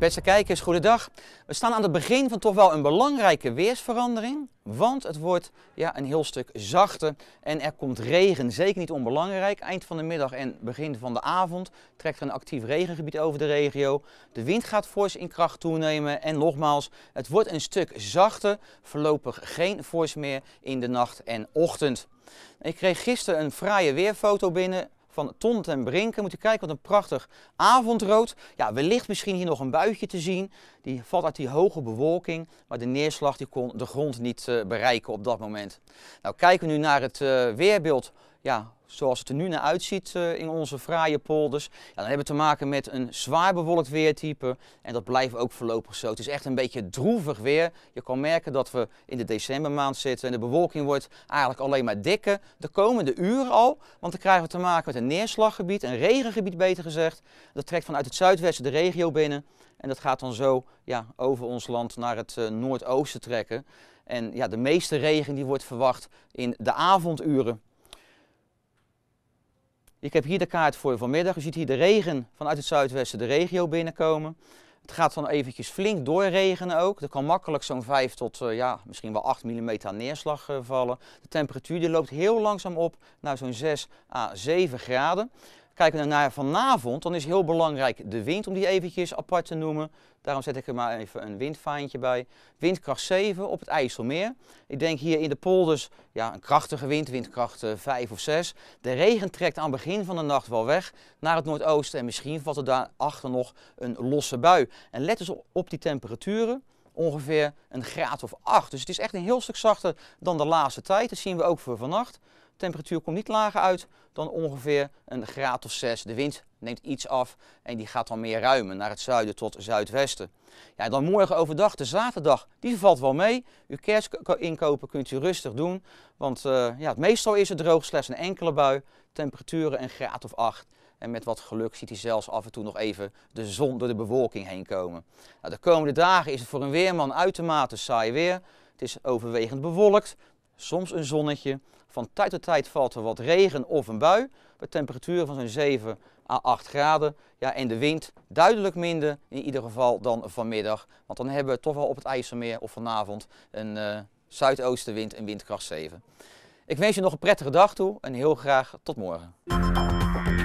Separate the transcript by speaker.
Speaker 1: Beste kijkers, goedendag. We staan aan het begin van toch wel een belangrijke weersverandering. Want het wordt ja, een heel stuk zachter en er komt regen. Zeker niet onbelangrijk. Eind van de middag en begin van de avond trekt er een actief regengebied over de regio. De wind gaat fors in kracht toenemen. En nogmaals, het wordt een stuk zachter. Voorlopig geen fors meer in de nacht en ochtend. Ik kreeg gisteren een fraaie weerfoto binnen van Ton en Brinken. Moet je kijken, wat een prachtig avondrood. Ja, wellicht misschien hier nog een buitje te zien. Die valt uit die hoge bewolking, maar de neerslag die kon de grond niet eh, bereiken op dat moment. Nou, kijken we nu naar het eh, weerbeeld ja, zoals het er nu naar uitziet eh, in onze fraaie polders, ja, dan hebben we te maken met een zwaar bewolkt weertype. En dat blijft ook voorlopig zo. Het is echt een beetje droevig weer. Je kan merken dat we in de decembermaand zitten en de bewolking wordt eigenlijk alleen maar dikker. De komende uren al, want dan krijgen we te maken met een neerslaggebied, een regengebied beter gezegd. Dat trekt vanuit het zuidwesten de regio binnen. En dat gaat dan zo ja, over ons land naar het eh, noordoosten trekken. En ja, de meeste regen die wordt verwacht in de avonduren. Ik heb hier de kaart voor vanmiddag. Je ziet hier de regen vanuit het zuidwesten de regio binnenkomen. Het gaat dan eventjes flink doorregenen ook. Er kan makkelijk zo'n 5 tot eh, ja, misschien wel 8 mm neerslag eh, vallen. De temperatuur die loopt heel langzaam op naar zo'n 6 à 7 graden. Kijken we naar vanavond, dan is heel belangrijk de wind om die eventjes apart te noemen. Daarom zet ik er maar even een windvaantje bij. Windkracht 7 op het IJsselmeer. Ik denk hier in de polders ja, een krachtige wind, windkracht 5 eh, of 6. De regen trekt aan het begin van de nacht wel weg naar het noordoosten. En misschien valt er daarachter nog een losse bui. En let dus op die temperaturen ongeveer een graad of 8. Dus het is echt een heel stuk zachter dan de laatste tijd. Dat zien we ook voor vannacht temperatuur komt niet lager uit dan ongeveer een graad of 6. De wind neemt iets af en die gaat dan meer ruimen naar het zuiden tot zuidwesten. Ja, dan morgen overdag, de zaterdag, die valt wel mee. Uw kerstinkopen kunt u rustig doen, want eh, ja, het meestal is het droog, slechts een enkele bui, temperaturen een graad of 8. En met wat geluk ziet hij zelfs af en toe nog even de zon door de bewolking heen komen. Nou, de komende dagen is het voor een weerman uitermate saai weer. Het is overwegend bewolkt soms een zonnetje. Van tijd tot tijd valt er wat regen of een bui. Met temperaturen van zo'n 7 à 8 graden. Ja, en de wind duidelijk minder in ieder geval dan vanmiddag. Want dan hebben we toch wel op het IJsselmeer of vanavond een eh, zuidoostenwind, een windkracht 7. Ik wens je nog een prettige dag toe en heel graag tot morgen.